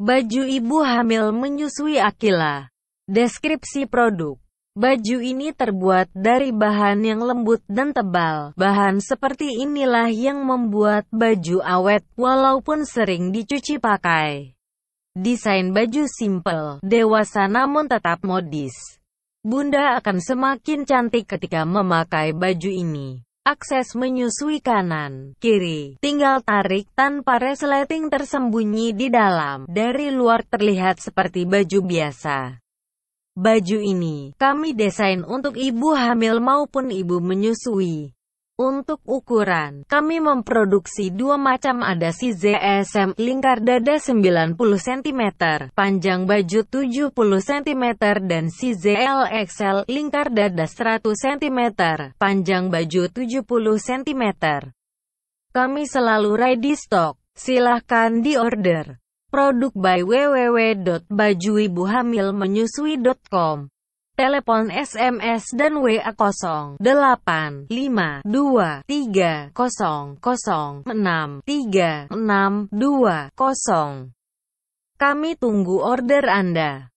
Baju ibu hamil menyusui Akila. Deskripsi produk. Baju ini terbuat dari bahan yang lembut dan tebal. Bahan seperti inilah yang membuat baju awet, walaupun sering dicuci pakai. Desain baju simple, dewasa namun tetap modis. Bunda akan semakin cantik ketika memakai baju ini. Akses menyusui kanan, kiri, tinggal tarik tanpa resleting tersembunyi di dalam, dari luar terlihat seperti baju biasa. Baju ini, kami desain untuk ibu hamil maupun ibu menyusui. Untuk ukuran, kami memproduksi dua macam ada si ZSM, lingkar dada 90 cm, panjang baju 70 cm dan si ZLXL, lingkar dada 100 cm, panjang baju 70 cm. Kami selalu ready stock, silahkan diorder. Produk by www.bajuibuhamilmenyusui.com telepon SMS dan WA 085230063620. Kami tunggu order Anda.